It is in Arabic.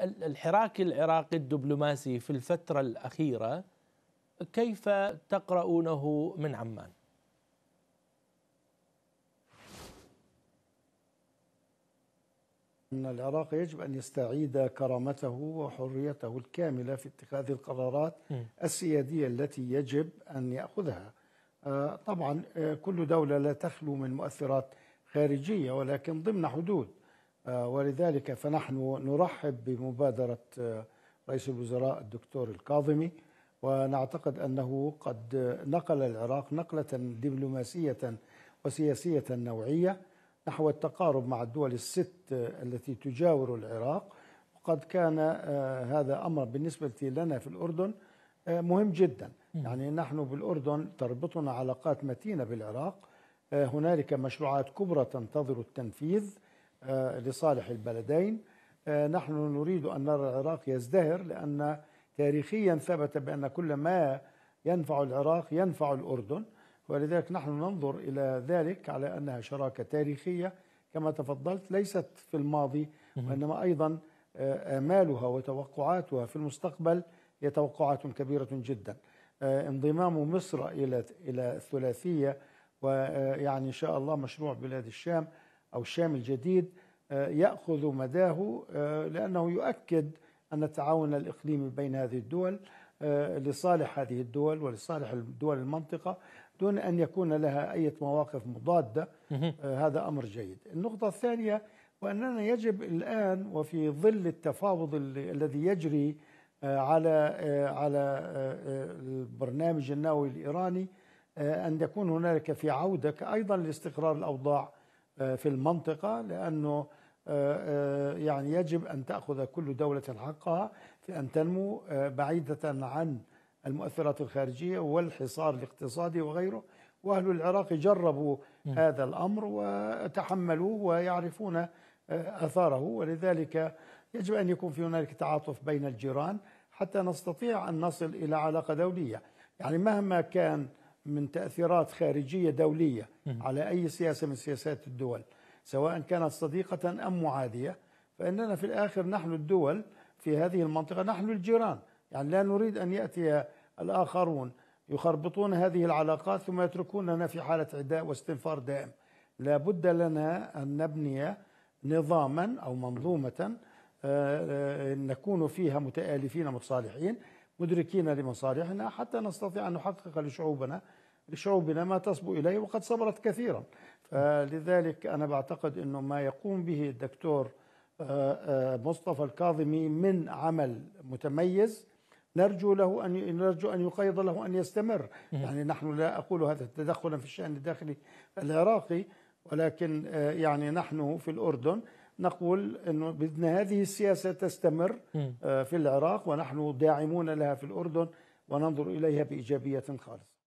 الحراك العراقي الدبلوماسي في الفترة الأخيرة كيف تقرؤونه من عمان؟ أن العراق يجب أن يستعيد كرامته وحريته الكاملة في اتخاذ القرارات السيادية التي يجب أن يأخذها آه، طبعا آه، كل دولة لا تخلو من مؤثرات خارجية ولكن ضمن حدود آه، ولذلك فنحن نرحب بمبادرة آه، رئيس الوزراء الدكتور الكاظمي ونعتقد أنه قد نقل العراق نقلة دبلوماسية وسياسية نوعية نحو التقارب مع الدول الست آه، التي تجاور العراق وقد كان هذا أمر بالنسبة لنا في الأردن مهم جدا يعني نحن بالأردن تربطنا علاقات متينة بالعراق هنالك مشروعات كبرى تنتظر التنفيذ آه، لصالح البلدين آه، نحن نريد أن نرى العراق يزدهر لأن تاريخيا ثبت بأن كل ما ينفع العراق ينفع الأردن ولذلك نحن ننظر إلى ذلك على أنها شراكة تاريخية كما تفضلت ليست في الماضي وإنما أيضا آه، آمالها وتوقعاتها في المستقبل هي توقعات كبيرة جدا انضمام مصر إلى الثلاثية ويعني إن شاء الله مشروع بلاد الشام أو الشام الجديد آه، يأخذ مداه آه، لأنه يؤكد أن التعاون الإقليمي بين هذه الدول آه، لصالح هذه الدول ولصالح دول المنطقة دون أن يكون لها أي مواقف مضادة هذا أمر جيد النقطة الثانية وأننا يجب الآن وفي ظل التفاوض الذي يجري على على البرنامج النووي الإيراني أن يكون هنالك في عودة أيضا لاستقرار الأوضاع آه، في المنطقة لأنه آه، آه، يعني يجب أن تأخذ كل دولة حقها في أن تنمو بعيدة عن المؤثرات الخارجية والحصار الاقتصادي وغيره وأهل العراق جربوا هذا الأمر وتحملوه ويعرفون أثاره ولذلك يجب أن يكون في هنالك تعاطف بين الجيران حتى نستطيع أن نصل إلى علاقة دولية يعني مهما كان من تأثيرات خارجية دولية على أي سياسة من سياسات الدول سواء كانت صديقة أم معادية فإننا في الآخر نحن الدول في هذه المنطقة نحن الجيران يعني لا نريد أن يأتي الآخرون يخربطون هذه العلاقات ثم يتركوننا في حالة عداء واستنفار دائم لا بد لنا أن نبني نظاما أو منظومة آه، آه، نكون فيها متآلفين متصالحين مدركين لمصالحنا حتى نستطيع أن نحقق لشعوبنا لشعوبنا ما تصبو إليه وقد صبرت كثيرا فلذلك أنا بعتقد أنه ما يقوم به الدكتور آه، آه، مصطفى الكاظمي من عمل متميز نرجو له ان نرجو ان يقيض له ان يستمر، يعني نحن لا اقول هذا تدخلا في الشان الداخلي العراقي ولكن آه، يعني نحن في الاردن نقول انه بدنا هذه السياسه تستمر آه، في العراق ونحن داعمون لها في الاردن وننظر اليها بايجابيه خالصه